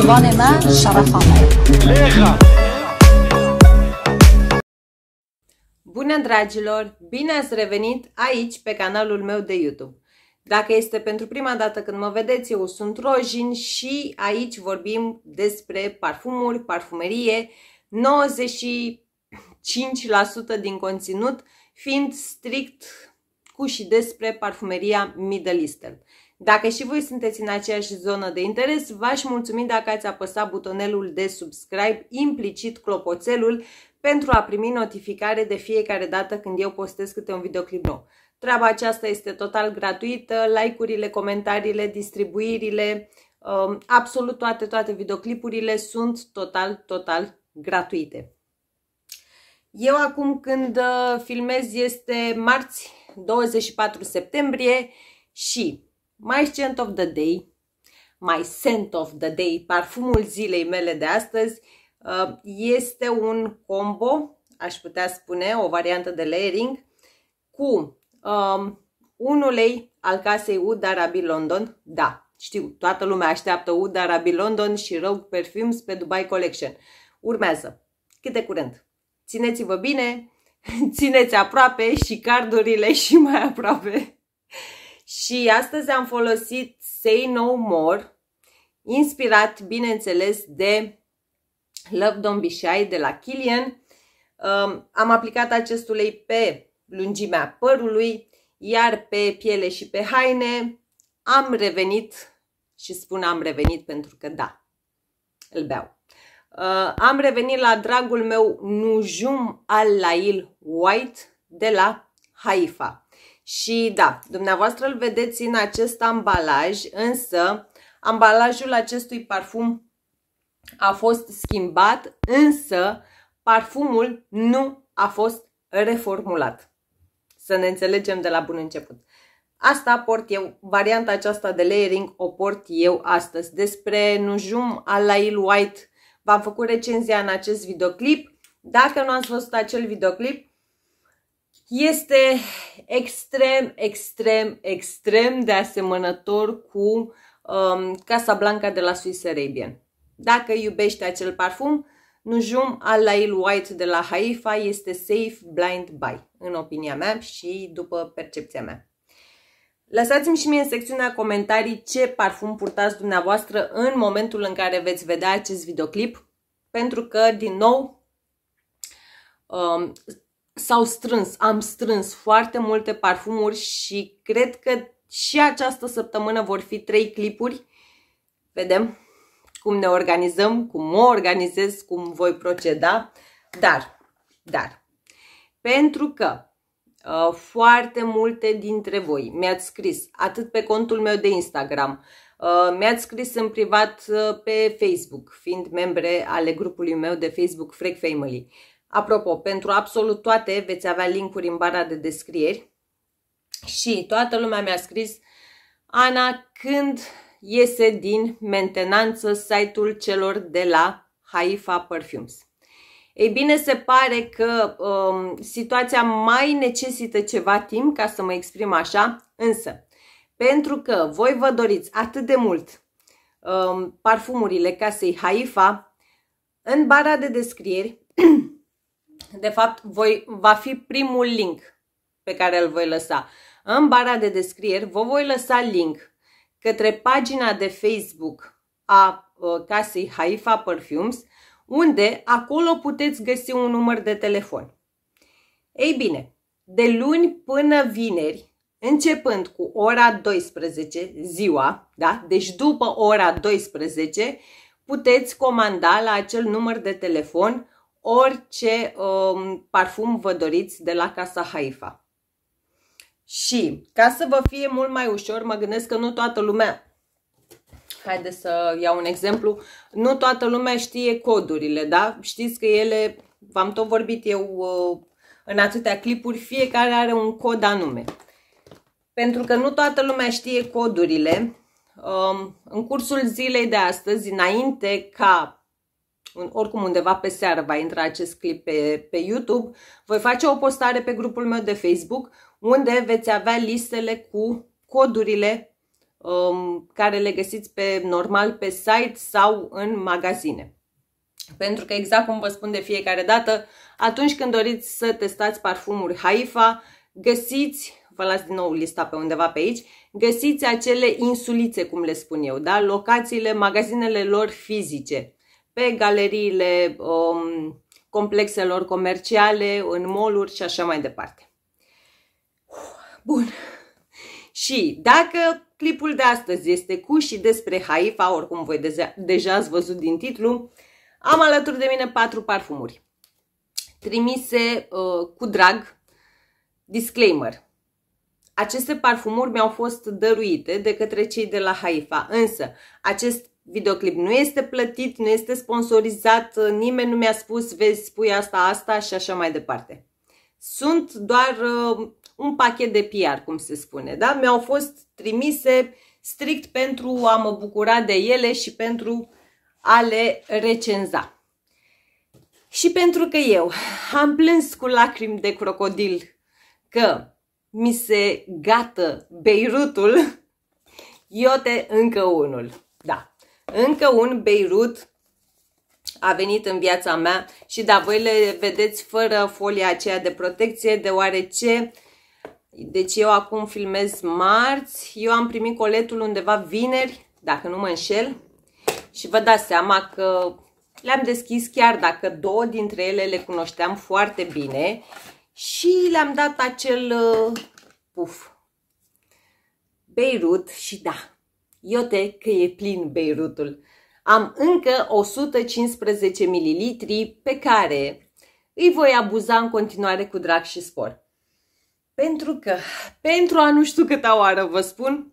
زبان من Bună dragilor! Bine ați revenit aici pe canalul meu de YouTube. Dacă este pentru prima dată când mă vedeți, eu sunt Rojin și aici vorbim despre parfumuri, parfumerie, 95% din conținut fiind strict cu și despre parfumeria Middle Eastern. Dacă și voi sunteți în aceeași zonă de interes, v-aș mulțumi dacă ați apăsat butonelul de subscribe, implicit clopoțelul, pentru a primi notificare de fiecare dată când eu postez câte un videoclip nou. Treaba aceasta este total gratuită, like-urile, comentariile, distribuirile, um, absolut toate, toate videoclipurile sunt total, total gratuite. Eu acum când uh, filmez este marți 24 septembrie și My Scent of the Day, My Scent of the Day, parfumul zilei mele de astăzi, uh, este un combo, aș putea spune, o variantă de layering, cu um, un ulei al casei Oud Arabi London, da, știu, toată lumea așteaptă Oud Arabi London și Rogue Perfumes pe Dubai Collection. Urmează, cât de curând. Țineți-vă bine, țineți aproape și cardurile și mai aproape. Și astăzi am folosit Say No More, inspirat, bineînțeles, de Love Don't Be Shy de la Killian. Um, am aplicat acest ulei pe lungimea părului, iar pe piele și pe haine am revenit și spun am revenit pentru că da, îl beau. Uh, am revenit la dragul meu Nujum Al Lail White de la Haifa. Și da, dumneavoastră îl vedeți în acest ambalaj, însă ambalajul acestui parfum a fost schimbat, însă parfumul nu a fost reformulat. Să ne înțelegem de la bun început. Asta port eu, varianta aceasta de layering o port eu astăzi. Despre Nujum Alail White v-am făcut recenzia în acest videoclip. Dacă nu ați văzut acel videoclip, este extrem, extrem, extrem de asemănător cu um, Casa Blanca de la Swiss Arabian. Dacă iubești acel parfum, Nujum Al-Lail White de la Haifa este safe blind buy, în opinia mea și după percepția mea. Lăsați-mi și mie în secțiunea comentarii ce parfum purtați dumneavoastră în momentul în care veți vedea acest videoclip, pentru că, din nou, um, s-au strâns, am strâns foarte multe parfumuri și cred că și această săptămână vor fi trei clipuri. Vedem cum ne organizăm, cum mă organizez, cum voi proceda. Dar, dar, pentru că uh, foarte multe dintre voi mi-ați scris atât pe contul meu de Instagram, uh, mi-ați scris în privat uh, pe Facebook, fiind membre ale grupului meu de Facebook Freak Family. Apropo, pentru absolut toate veți avea linkuri în bara de descrieri și toată lumea mi-a scris Ana, când iese din mentenanță site-ul celor de la Haifa Perfumes? Ei bine, se pare că um, situația mai necesită ceva timp, ca să mă exprim așa, însă, pentru că voi vă doriți atât de mult um, parfumurile casei Haifa, în bara de descrieri de fapt, voi, va fi primul link pe care îl voi lăsa. În bara de descrieri vă voi lăsa link către pagina de Facebook a uh, casei Haifa Perfumes, unde acolo puteți găsi un număr de telefon. Ei bine, de luni până vineri, începând cu ora 12 ziua, da? deci după ora 12, puteți comanda la acel număr de telefon orice um, parfum vă doriți de la Casa Haifa. Și ca să vă fie mult mai ușor, mă gândesc că nu toată lumea, haideți să iau un exemplu, nu toată lumea știe codurile, da? Știți că ele, v-am tot vorbit eu uh, în atâtea clipuri, fiecare are un cod anume. Pentru că nu toată lumea știe codurile, um, în cursul zilei de astăzi, înainte ca oricum undeva pe seară va intra acest clip pe, pe YouTube, voi face o postare pe grupul meu de Facebook unde veți avea listele cu codurile um, care le găsiți pe normal pe site sau în magazine. Pentru că exact cum vă spun de fiecare dată, atunci când doriți să testați parfumuri Haifa, găsiți vă las din nou lista pe undeva pe aici, găsiți acele insulițe, cum le spun eu, da? locațiile, magazinele lor fizice pe galeriile um, complexelor comerciale, în mall și așa mai departe. Bun. Și dacă clipul de astăzi este cu și despre Haifa, oricum voi deja, deja ați văzut din titlu, am alături de mine patru parfumuri trimise uh, cu drag. Disclaimer. Aceste parfumuri mi-au fost dăruite de către cei de la Haifa, însă acest videoclip nu este plătit, nu este sponsorizat, nimeni nu mi-a spus, vezi, spui asta, asta și așa mai departe. Sunt doar uh, un pachet de PR, cum se spune, da? Mi-au fost trimise strict pentru a mă bucura de ele și pentru a le recenza. Și pentru că eu am plâns cu lacrimi de crocodil că mi se gată Beirutul, iote încă unul. Încă un Beirut a venit în viața mea și da, voi le vedeți fără folia aceea de protecție, deoarece deci eu acum filmez marți, eu am primit coletul undeva vineri, dacă nu mă înșel, și vă dați seama că le-am deschis chiar dacă două dintre ele le cunoșteam foarte bine și le-am dat acel uh, puf. Beirut și da, Iote că e plin Beirutul. Am încă 115 ml pe care îi voi abuza în continuare cu drag și spor. Pentru că, pentru a nu știu câta oară vă spun,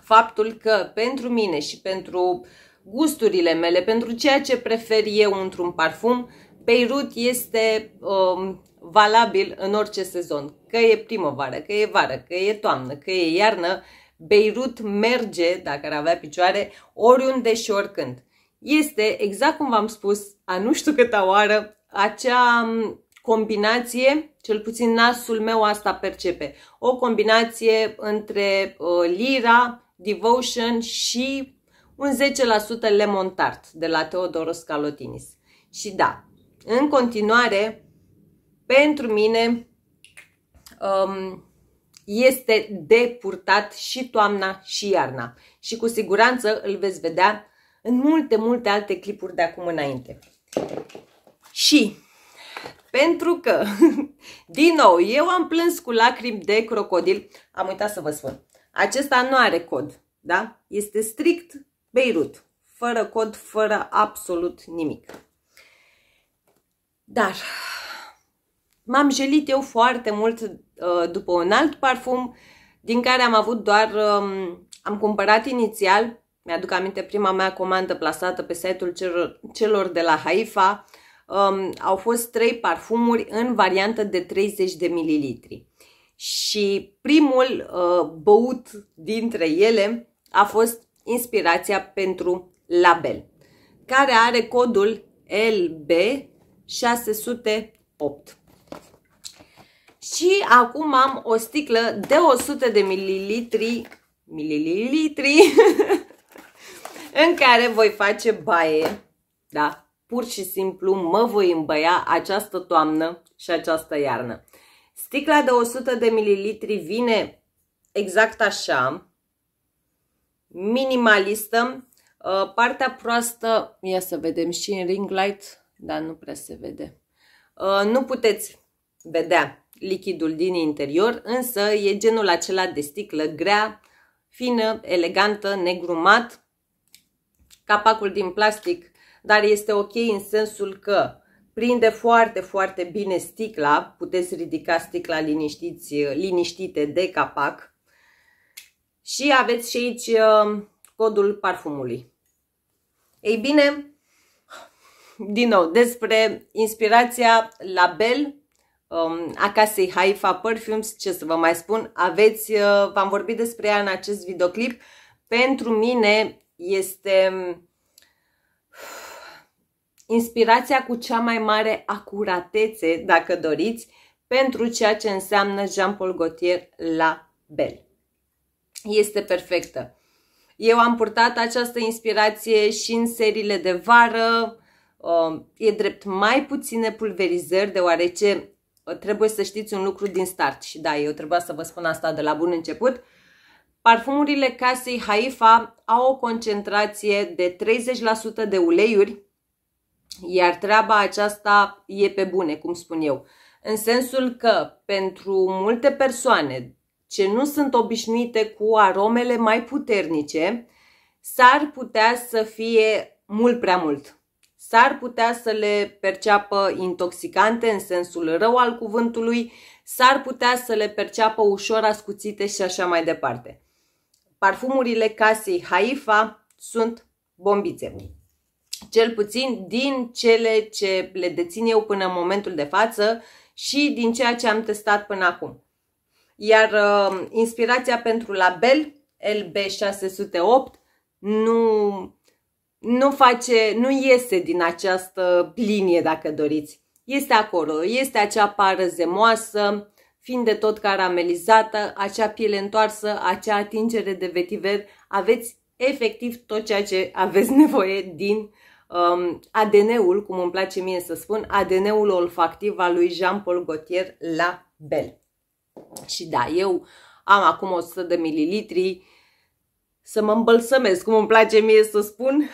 faptul că pentru mine și pentru gusturile mele, pentru ceea ce prefer eu într-un parfum, Beirut este um, valabil în orice sezon. Că e primăvară, că e vară, că e toamnă, că e iarnă, Beirut merge, dacă ar avea picioare, oriunde și oricând. Este, exact cum v-am spus, a nu știu câta oară, acea combinație, cel puțin nasul meu asta percepe, o combinație între uh, lira, devotion și un 10% lemon tart de la Teodoros Calotinis. Și da, în continuare, pentru mine, um, este de purtat și toamna și iarna. Și cu siguranță îl veți vedea în multe, multe alte clipuri de acum înainte. Și pentru că, din nou, eu am plâns cu lacrimi de crocodil, am uitat să vă spun, acesta nu are cod, da? Este strict Beirut, fără cod, fără absolut nimic. Dar m-am jelit eu foarte mult uh, după un alt parfum din care am avut doar, um, am cumpărat inițial, mi-aduc aminte prima mea comandă plasată pe site-ul celor, celor de la Haifa, um, au fost trei parfumuri în variantă de 30 de mililitri. Și primul uh, băut dintre ele a fost inspirația pentru label, care are codul LB608. Și acum am o sticlă de 100 de mililitri, mililitri în care voi face baie. Da, pur și simplu mă voi îmbăia această toamnă și această iarnă. Sticla de 100 de mililitri vine exact așa, minimalistă. Uh, partea proastă, ia să vedem și în ring light, dar nu prea se vede. Uh, nu puteți vedea lichidul din interior, însă e genul acela de sticlă grea, fină, elegantă, negrumat, capacul din plastic, dar este ok în sensul că prinde foarte, foarte bine sticla, puteți ridica sticla liniștiți, liniștite de capac și aveți și aici uh, codul parfumului. Ei bine, din nou, despre inspirația Label um, a Haifa Perfumes, ce să vă mai spun, aveți, uh, v-am vorbit despre ea în acest videoclip, pentru mine este um, inspirația cu cea mai mare acuratețe, dacă doriți, pentru ceea ce înseamnă Jean-Paul Gaultier la Bel. Este perfectă. Eu am purtat această inspirație și în seriile de vară. Um, e drept mai puține pulverizări, deoarece trebuie să știți un lucru din start și da, eu trebuia să vă spun asta de la bun început. Parfumurile casei Haifa au o concentrație de 30% de uleiuri, iar treaba aceasta e pe bune, cum spun eu. În sensul că pentru multe persoane ce nu sunt obișnuite cu aromele mai puternice, s-ar putea să fie mult prea mult s-ar putea să le perceapă intoxicante în sensul rău al cuvântului, s-ar putea să le perceapă ușor ascuțite și așa mai departe. Parfumurile casei Haifa sunt bombițe. Cel puțin din cele ce le dețin eu până în momentul de față și din ceea ce am testat până acum. Iar uh, inspirația pentru label LB608 nu nu face, nu iese din această linie, dacă doriți. Este acolo, este acea pară zemoasă, fiind de tot caramelizată, acea piele întoarsă, acea atingere de vetiver, aveți efectiv tot ceea ce aveți nevoie din um, ADN-ul, cum îmi place mie să spun, ADN-ul olfactiv al lui Jean-Paul Gaultier la Bel. Și da, eu am acum 100 de mililitri, să mă îmbălsămesc, cum îmi place mie să spun,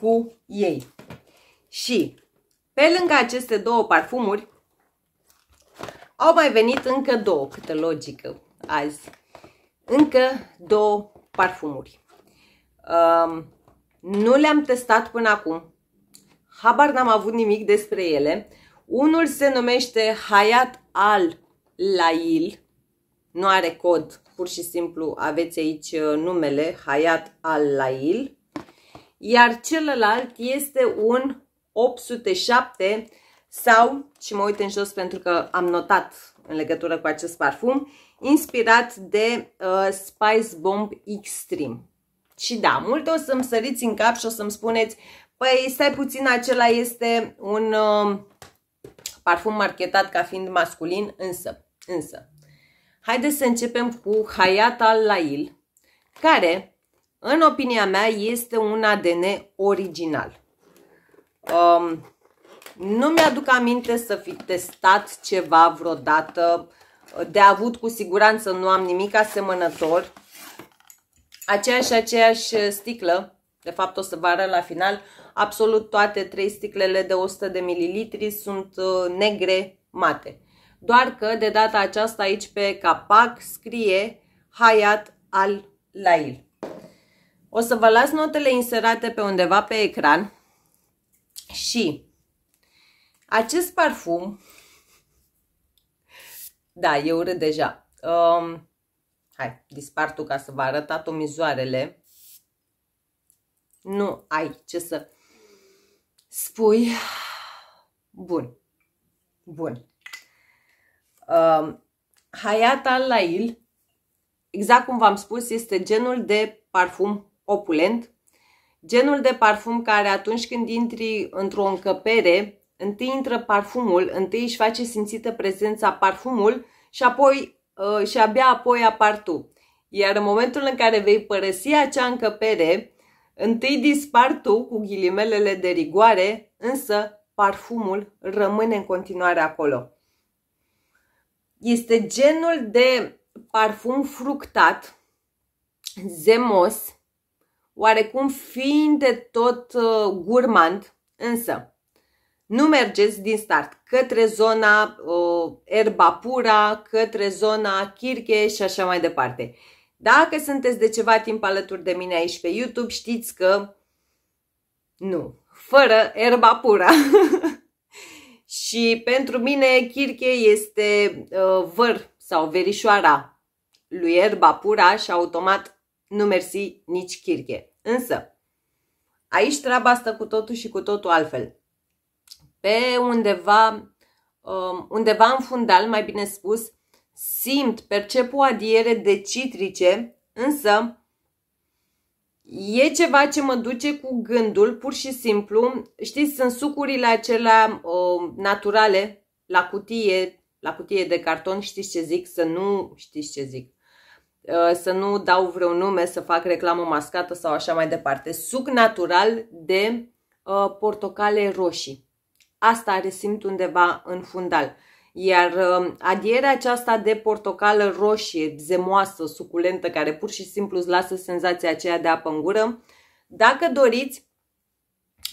cu ei. Și pe lângă aceste două parfumuri, au mai venit încă două, câtă logică azi, încă două parfumuri. Um, nu le-am testat până acum, habar n-am avut nimic despre ele. Unul se numește Hayat Al Lail, nu are cod, pur și simplu aveți aici uh, numele, Hayat Al Lail iar celălalt este un 807 sau, și mă uit în jos pentru că am notat în legătură cu acest parfum, inspirat de uh, Spice Bomb Extreme. Și da, multe o să-mi săriți în cap și o să-mi spuneți, păi stai puțin, acela este un uh, parfum marketat ca fiind masculin, însă, însă. Haideți să începem cu Hayat al Lail, care în opinia mea, este un ADN original. Um, nu mi-aduc aminte să fi testat ceva vreodată. De avut cu siguranță nu am nimic asemănător. Aceeași, aceeași sticlă, de fapt o să vă arăt la final, absolut toate trei sticlele de 100 de ml sunt uh, negre mate. Doar că de data aceasta aici pe capac scrie Hayat al Lail. O să vă las notele inserate pe undeva pe ecran și acest parfum, da, eu râd deja, um, hai, dispar tu ca să vă arăt atomizoarele, nu ai ce să spui, bun, bun. Um, Hayat al Lail, exact cum v-am spus, este genul de parfum opulent, genul de parfum care atunci când intri într-o încăpere, întâi intră parfumul, întâi își face simțită prezența parfumul și apoi uh, și abia apoi apar tu. Iar în momentul în care vei părăsi acea încăpere, întâi dispar tu ghilimelele de rigoare, însă parfumul rămâne în continuare acolo. Este genul de parfum fructat, zemos, oarecum fiind de tot uh, gurmand, însă nu mergeți din start către zona uh, pura, către zona Chirche și așa mai departe. Dacă sunteți de ceva timp alături de mine aici pe YouTube, știți că nu, fără erba pura. și pentru mine Chirche este uh, văr sau verișoara lui erba pura și automat nu mersi nici chirche. Însă, aici treaba stă cu totul și cu totul altfel. Pe undeva, um, undeva în fundal, mai bine spus, simt, percep o adiere de citrice, însă e ceva ce mă duce cu gândul, pur și simplu. Știți, sunt sucurile acelea um, naturale, la cutie, la cutie de carton, știți ce zic, să nu știți ce zic. Uh, să nu dau vreun nume, să fac reclamă mascată sau așa mai departe. Suc natural de uh, portocale roșii. Asta are simt undeva în fundal. Iar uh, adierea aceasta de portocală roșie, zemoasă, suculentă, care pur și simplu îți lasă senzația aceea de apă în gură, dacă doriți,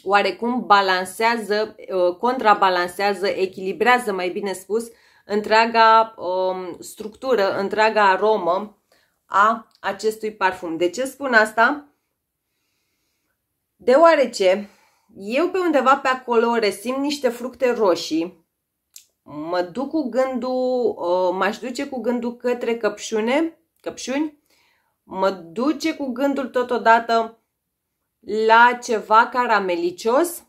oarecum balansează, contrabalansează, echilibrează, mai bine spus, întreaga um, structură, întreaga aromă a acestui parfum. De ce spun asta? Deoarece eu pe undeva pe acolo resimt niște fructe roșii, mă duc cu gândul, ă, m-aș duce cu gândul către căpșune, căpșuni, mă duce cu gândul totodată la ceva caramelicios.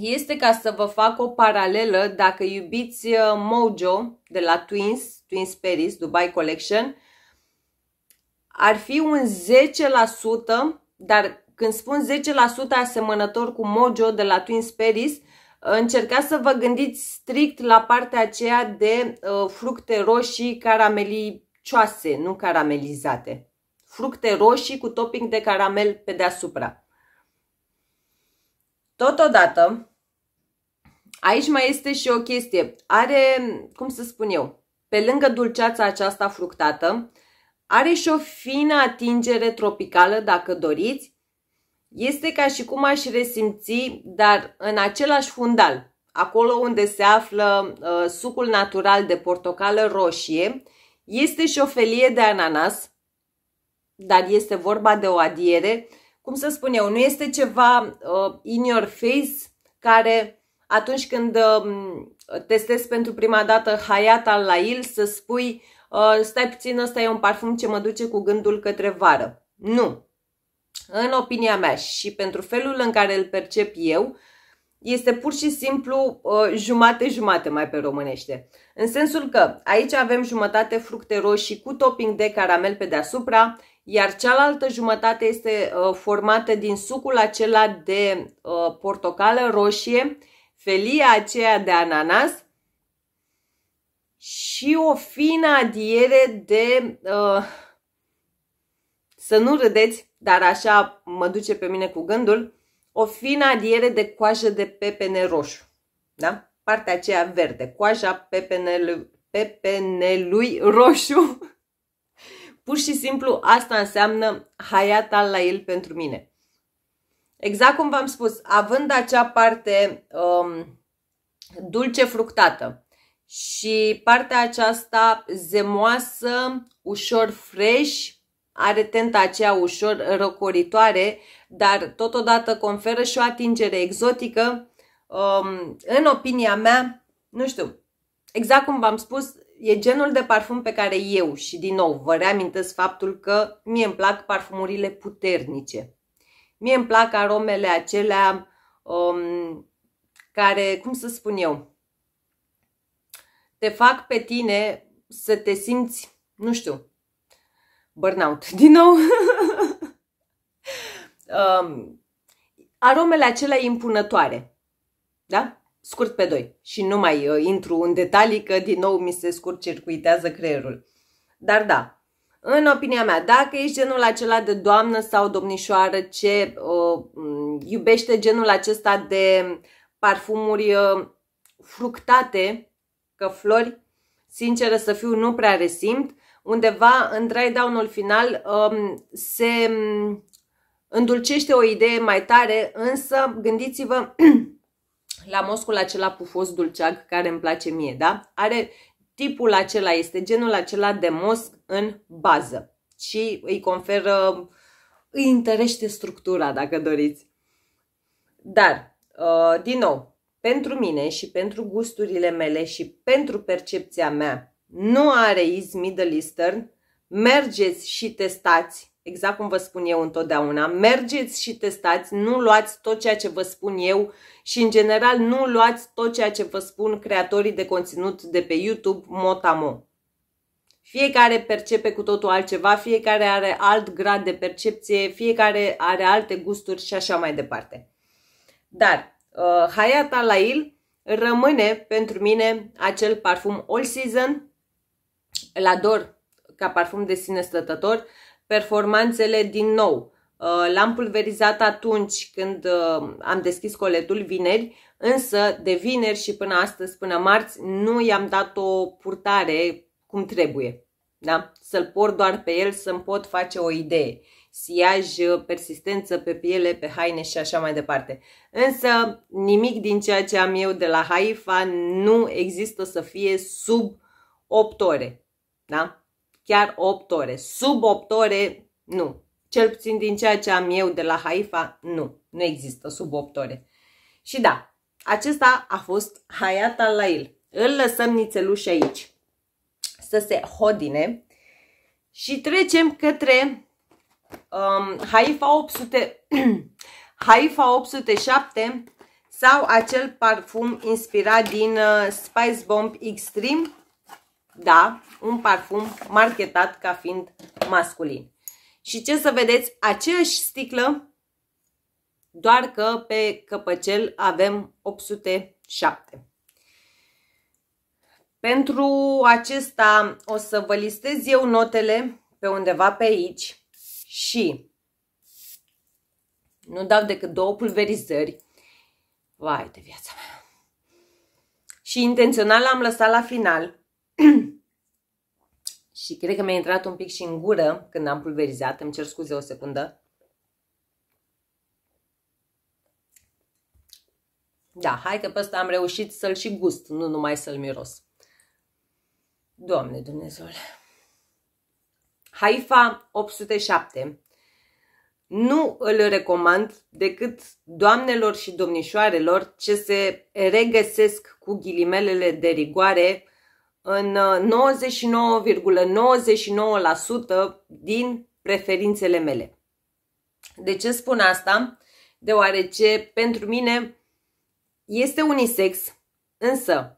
Este ca să vă fac o paralelă, dacă iubiți ă, Mojo de la Twins, Twins Paris, Dubai Collection, ar fi un 10%, dar când spun 10% asemănător cu Mojo de la Twin Sperries, încercați să vă gândiți strict la partea aceea de uh, fructe roșii caramelicioase, nu caramelizate. Fructe roșii cu topping de caramel pe deasupra. Totodată, aici mai este și o chestie. Are, cum să spun eu, pe lângă dulceața aceasta fructată, uh, are și o fină atingere tropicală, dacă doriți. Este ca și cum aș resimți, dar în același fundal, acolo unde se află uh, sucul natural de portocală roșie, este și o felie de ananas, dar este vorba de o adiere. Cum să spun eu, nu este ceva uh, in your face care atunci când uh, testezi pentru prima dată Hayat al Lail să spui Ă, stai puțin, ăsta e un parfum ce mă duce cu gândul către vară. Nu. În opinia mea și pentru felul în care îl percep eu, este pur și simplu jumate-jumate ă, mai pe românește. În sensul că aici avem jumătate fructe roșii cu topping de caramel pe deasupra, iar cealaltă jumătate este ă, formată din sucul acela de portocală roșie, felia aceea de ananas și o fină adiere de... Uh, să nu râdeți, dar așa mă duce pe mine cu gândul, o fină adiere de coajă de pepene roșu. Da? Partea aceea verde, coaja pepenelui, pepenelui roșu. Pur și simplu asta înseamnă haiata la el pentru mine. Exact cum v-am spus, având acea parte um, dulce fructată, și partea aceasta zemoasă, ușor fresh, are tenta aceea ușor răcoritoare, dar totodată conferă și o atingere exotică. Um, în opinia mea, nu știu, exact cum v-am spus, e genul de parfum pe care eu și din nou vă reamintesc faptul că mie îmi plac parfumurile puternice. Mie îmi plac aromele acelea um, care, cum să spun eu, te fac pe tine să te simți, nu știu, burnout din nou. um, aromele acelea impunătoare. Da? Scurt pe doi. Și nu mai uh, intru în detalii că din nou mi se scurt circuitează creierul. Dar da, în opinia mea, dacă ești genul acela de doamnă sau domnișoară ce uh, iubește genul acesta de parfumuri uh, fructate, că flori, sinceră să fiu, nu prea resimt. Undeva în dry-down-ul final um, se um, îndulcește o idee mai tare, însă gândiți-vă la moscul acela pufos dulceag care îmi place mie, da? Are tipul acela, este genul acela de mosc în bază și îi conferă, îi întărește structura, dacă doriți. Dar, uh, din nou, pentru mine și pentru gusturile mele și pentru percepția mea nu are is Middle Eastern, mergeți și testați, exact cum vă spun eu întotdeauna, mergeți și testați, nu luați tot ceea ce vă spun eu și în general nu luați tot ceea ce vă spun creatorii de conținut de pe YouTube motamo. Fiecare percepe cu totul altceva, fiecare are alt grad de percepție, fiecare are alte gusturi și așa mai departe. Dar uh, Hayata Lail rămâne pentru mine acel parfum All Season. Îl ador ca parfum de sine stătător. Performanțele din nou. Uh, L-am pulverizat atunci când uh, am deschis coletul vineri, însă de vineri și până astăzi, până marți, nu i-am dat o purtare cum trebuie. Da? Să-l port doar pe el, să-mi pot face o idee siaj, persistență pe piele, pe haine și așa mai departe. Însă nimic din ceea ce am eu de la Haifa nu există să fie sub 8 ore. Da? Chiar 8 ore. Sub 8 ore, nu. Cel puțin din ceea ce am eu de la Haifa, nu. Nu există sub 8 ore. Și da, acesta a fost Hayata al-Lail. Îl lăsăm nițeluș aici să se hodine și trecem către um, Haifa 800, Haifa 807 sau acel parfum inspirat din uh, Spice Bomb Extreme. Da, un parfum marketat ca fiind masculin. Și ce să vedeți, aceeași sticlă, doar că pe căpăcel avem 807. Pentru acesta o să vă listez eu notele pe undeva pe aici și nu dau decât două pulverizări. Vai de viața mea! Și intențional l-am lăsat la final și cred că mi-a intrat un pic și în gură când am pulverizat. Îmi cer scuze o secundă. Da, hai că pe ăsta am reușit să-l și gust, nu numai să-l miros. Doamne Dumnezeule! Haifa 807. Nu îl recomand decât doamnelor și domnișoarelor ce se regăsesc cu ghilimelele de rigoare în 99,99% uh, din preferințele mele. De ce spun asta? Deoarece pentru mine este unisex, însă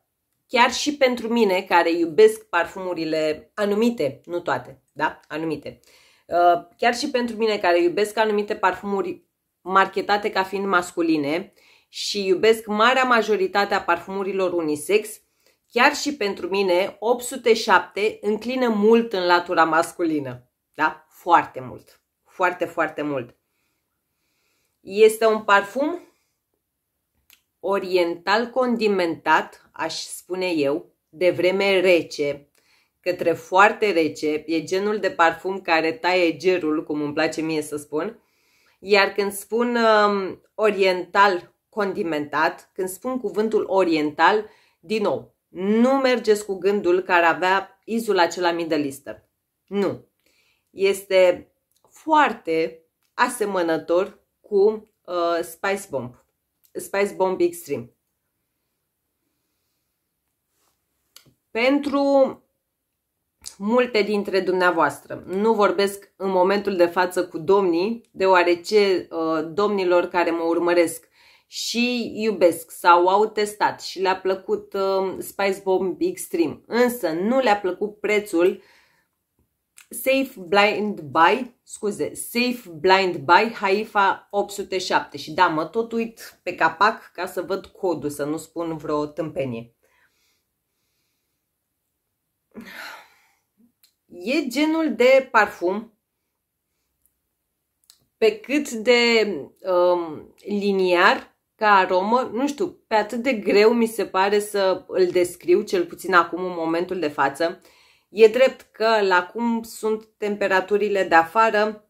chiar și pentru mine care iubesc parfumurile anumite, nu toate, da? Anumite. Uh, chiar și pentru mine care iubesc anumite parfumuri marketate ca fiind masculine și iubesc marea majoritate a parfumurilor unisex, chiar și pentru mine 807 înclină mult în latura masculină. Da? Foarte mult. Foarte, foarte mult. Este un parfum oriental condimentat aș spune eu, de vreme rece, către foarte rece, e genul de parfum care taie gerul, cum îmi place mie să spun, iar când spun um, oriental condimentat, când spun cuvântul oriental, din nou, nu mergeți cu gândul care avea izul acela Middle Eastern. Nu. Este foarte asemănător cu uh, Spice Bomb, Spice Bomb Extreme. pentru multe dintre dumneavoastră. Nu vorbesc în momentul de față cu domnii, deoarece uh, domnilor care mă urmăresc și iubesc sau au testat și le-a plăcut uh, Spice Bomb Extreme, însă nu le-a plăcut prețul Safe Blind Buy, scuze, Safe Blind Buy Haifa 807 și da, mă tot uit pe capac ca să văd codul, să nu spun vreo tâmpenie e genul de parfum pe cât de um, liniar ca aromă, nu știu, pe atât de greu mi se pare să îl descriu, cel puțin acum în momentul de față. E drept că la cum sunt temperaturile de afară,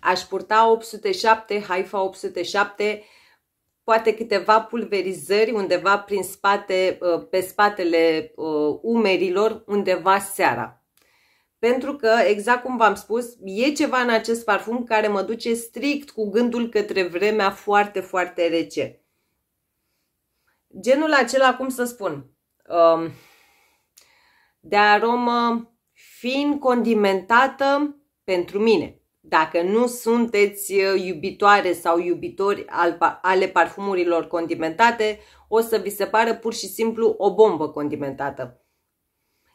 aș purta 807, Haifa 807, poate câteva pulverizări undeva prin spate, ă, pe spatele ă, umerilor, undeva seara. Pentru că, exact cum v-am spus, e ceva în acest parfum care mă duce strict cu gândul către vremea foarte, foarte rece. Genul acela, cum să spun, ă, de aromă fin condimentată pentru mine. Dacă nu sunteți uh, iubitoare sau iubitori ale parfumurilor condimentate, o să vi se pară pur și simplu o bombă condimentată.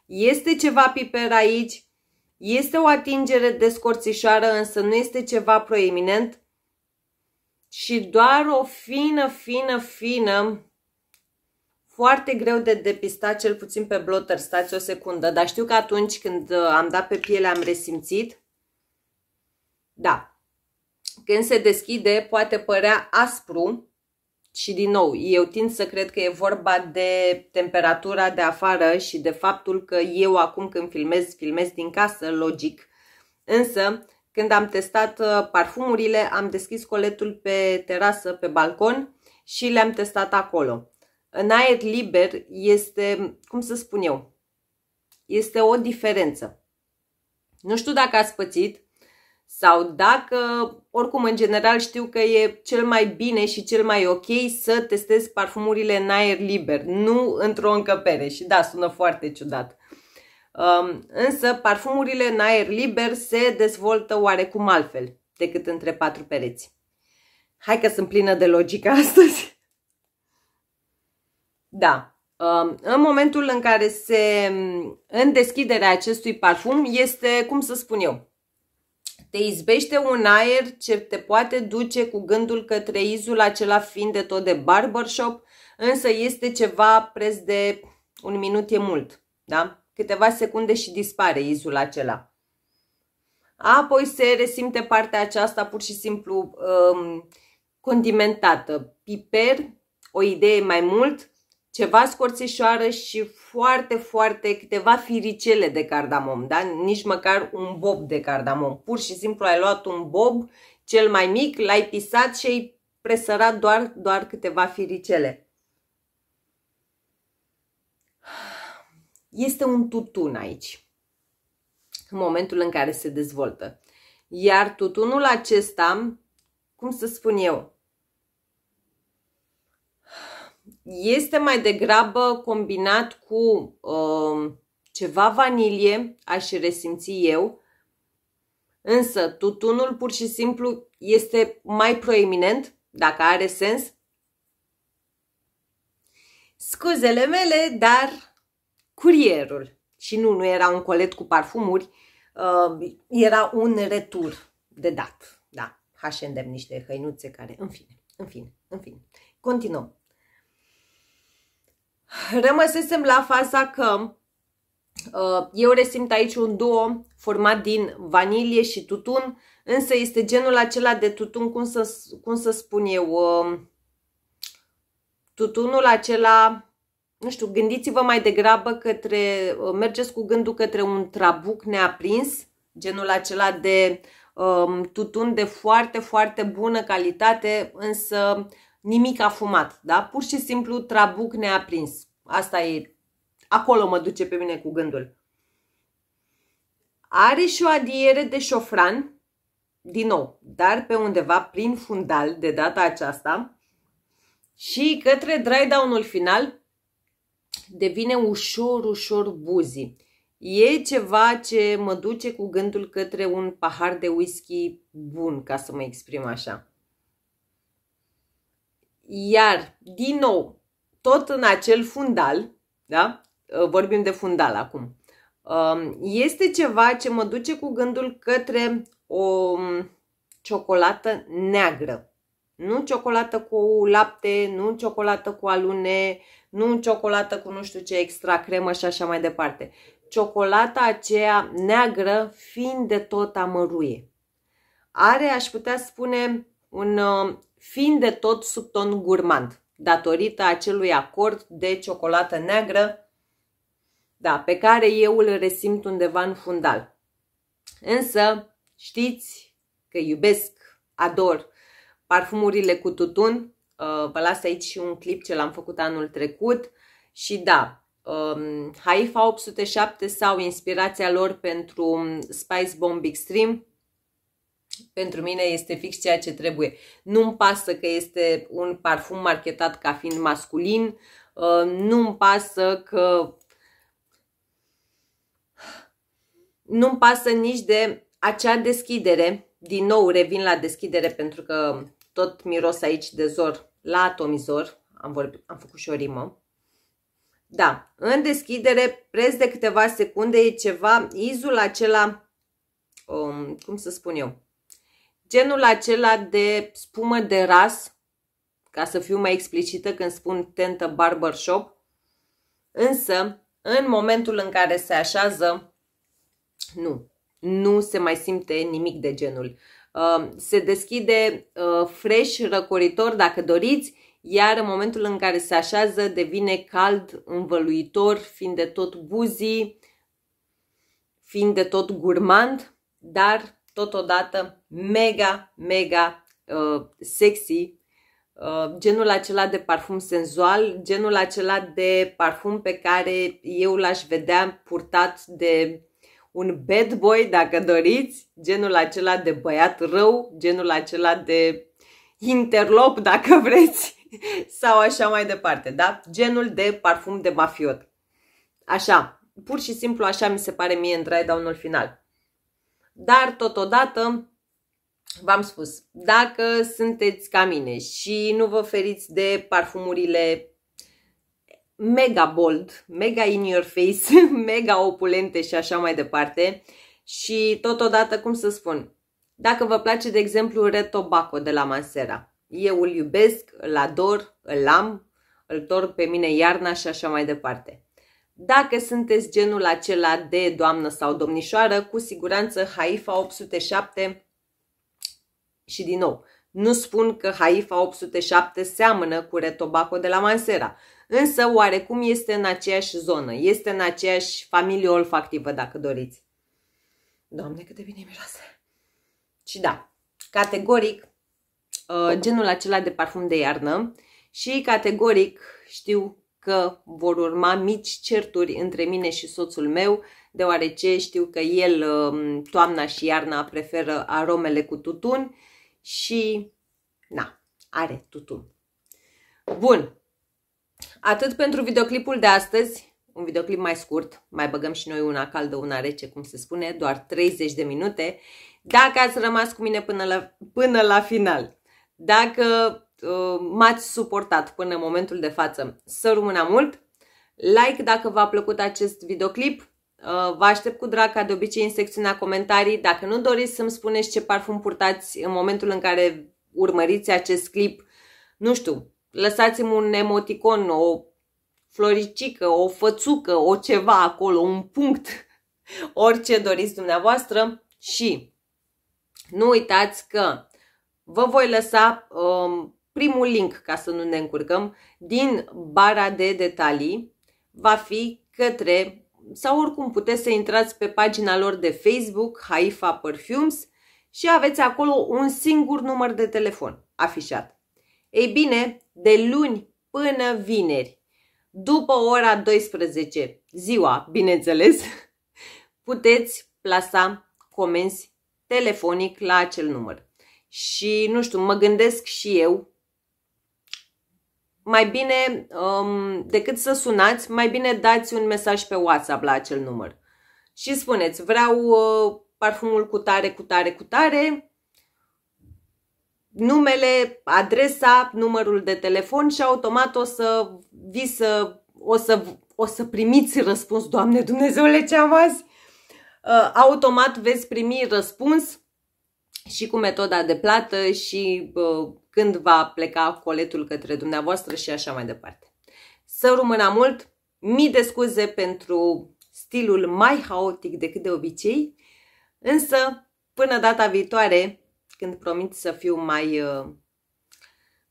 Este ceva piper aici, este o atingere de scorțișoară, însă nu este ceva proeminent și doar o fină, fină, fină, foarte greu de depistat, cel puțin pe blotter, stați o secundă, dar știu că atunci când uh, am dat pe piele am resimțit da. Când se deschide, poate părea aspru, și din nou, eu tind să cred că e vorba de temperatura de afară și de faptul că eu acum când filmez, filmez din casă, logic. Însă, când am testat uh, parfumurile, am deschis coletul pe terasă, pe balcon și le-am testat acolo. În aer liber este, cum să spun eu, este o diferență. Nu știu dacă ați pățit, sau dacă, oricum, în general știu că e cel mai bine și cel mai ok să testez parfumurile în aer liber, nu într-o încăpere. Și da, sună foarte ciudat. Um, însă, parfumurile în aer liber se dezvoltă oarecum altfel decât între patru pereți. Hai că sunt plină de logică astăzi. Da, um, în momentul în care se, în deschiderea acestui parfum, este, cum să spun eu, te izbește un aer ce te poate duce cu gândul către izul acela fiind de tot de barbershop, însă este ceva preț de un minut e mult, da? Câteva secunde și dispare izul acela. Apoi se resimte partea aceasta pur și simplu um, condimentată. Piper, o idee mai mult, ceva scorțișoară și foarte, foarte câteva firicele de cardamom, da? Nici măcar un bob de cardamom. Pur și simplu ai luat un bob cel mai mic, l-ai pisat și ai presărat doar, doar câteva firicele. Este un tutun aici, în momentul în care se dezvoltă. Iar tutunul acesta, cum să spun eu, este mai degrabă combinat cu uh, ceva vanilie, aș resimți eu, însă tutunul pur și simplu este mai proeminent, dacă are sens. Scuzele mele, dar curierul. Și nu, nu era un colet cu parfumuri, uh, era un retur de dat. Da, H&M niște hăinuțe care, în fine, în fine, în fine. Continuăm. Rămăsesem la faza că uh, eu resimt aici un duo format din vanilie și tutun, însă este genul acela de tutun, cum să, cum să spun eu, um, tutunul acela, nu știu, gândiți-vă mai degrabă către, uh, mergeți cu gândul către un trabuc neaprins, genul acela de um, tutun de foarte, foarte bună calitate, însă nimic afumat, da? Pur și simplu trabuc neaprins. Asta e, acolo mă duce pe mine cu gândul. Are și o adiere de șofran, din nou, dar pe undeva prin fundal de data aceasta și către dry down-ul final devine ușor, ușor buzi. E ceva ce mă duce cu gândul către un pahar de whisky bun, ca să mă exprim așa. Iar, din nou, tot în acel fundal, da? Uh, vorbim de fundal acum, um, este ceva ce mă duce cu gândul către o um, ciocolată neagră. Nu ciocolată cu lapte, nu ciocolată cu alune, nu ciocolată cu nu știu ce extra cremă și așa mai departe. Ciocolata aceea neagră fiind de tot amăruie. Are, aș putea spune, un um, fiind de tot sub ton gurmand, datorită acelui acord de ciocolată neagră da, pe care eu îl resimt undeva în fundal. Însă știți că iubesc, ador parfumurile cu tutun. Uh, vă las aici și un clip ce l-am făcut anul trecut și da, um, Haifa 807 sau inspirația lor pentru um, Spice Bomb Extreme pentru mine este fix ceea ce trebuie. Nu-mi pasă că este un parfum marketat ca fiind masculin, uh, nu-mi pasă că... Nu-mi pasă nici de acea deschidere, din nou revin la deschidere pentru că tot miros aici de zor la atomizor, am, vorbit, am făcut și o rimă. Da, în deschidere, preț de câteva secunde, e ceva, izul acela, um, cum să spun eu, genul acela de spumă de ras, ca să fiu mai explicită când spun tentă barbershop, însă în momentul în care se așează, nu, nu se mai simte nimic de genul. Uh, se deschide uh, fresh, răcoritor, dacă doriți, iar în momentul în care se așează devine cald, învăluitor, fiind de tot buzi, fiind de tot gurmand, dar totodată mega, mega uh, sexy, uh, genul acela de parfum senzual, genul acela de parfum pe care eu l-aș vedea purtat de un bad boy, dacă doriți, genul acela de băiat rău, genul acela de interlop, dacă vreți, sau așa mai departe, da? Genul de parfum de mafiot. Așa, pur și simplu așa mi se pare mie în dry down-ul final. Dar totodată V-am spus, dacă sunteți ca mine și nu vă feriți de parfumurile mega bold, mega in your face, mega opulente și așa mai departe, și totodată, cum să spun, dacă vă place, de exemplu, retobaco de la Mansera, eu îl iubesc, îl ador, îl am, îl torc pe mine iarna și așa mai departe. Dacă sunteți genul acela de doamnă sau domnișoară, cu siguranță Haifa 807 și din nou, nu spun că Haifa 807 seamănă cu Retobaco de la Mansera, însă oarecum este în aceeași zonă, este în aceeași familie olfactivă, dacă doriți. Doamne, cât de bine miroase! Și da, categoric, uh, genul acela de parfum de iarnă și categoric știu că vor urma mici certuri între mine și soțul meu, deoarece știu că el um, toamna și iarna preferă aromele cu tutun, și, na, are tutun. Bun, atât pentru videoclipul de astăzi, un videoclip mai scurt, mai băgăm și noi una caldă, una rece, cum se spune, doar 30 de minute, dacă ați rămas cu mine până la, până la final. Dacă uh, m-ați suportat până în momentul de față, să rămână mult, like dacă v-a plăcut acest videoclip, Uh, vă aștept cu drag ca de obicei în secțiunea comentarii. Dacă nu doriți să-mi spuneți ce parfum purtați în momentul în care urmăriți acest clip, nu știu, lăsați-mi un emoticon, o floricică, o fățucă, o ceva acolo, un punct, orice doriți dumneavoastră și nu uitați că vă voi lăsa um, primul link, ca să nu ne încurcăm, din bara de detalii, va fi către sau oricum puteți să intrați pe pagina lor de Facebook, Haifa Perfumes, și aveți acolo un singur număr de telefon afișat. Ei bine, de luni până vineri, după ora 12, ziua, bineînțeles, puteți plasa comenzi telefonic la acel număr. Și, nu știu, mă gândesc și eu mai bine, um, decât să sunați, mai bine dați un mesaj pe WhatsApp la acel număr și spuneți, vreau uh, parfumul cu tare, cu tare, cu tare, numele, adresa, numărul de telefon și automat o să vi să, o să, o să primiți răspuns, Doamne Dumnezeule, ce am azi? Uh, automat veți primi răspuns și cu metoda de plată și uh, când va pleca coletul către dumneavoastră și așa mai departe. Să rămână mult, mii de scuze pentru stilul mai haotic decât de obicei, însă până data viitoare, când promit să fiu mai uh,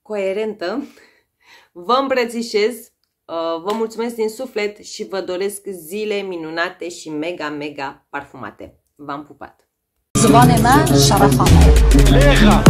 coerentă, vă îmbrățișez, uh, vă mulțumesc din suflet și vă doresc zile minunate și mega, mega parfumate. V-am pupat! Zvonena Șarafanoa.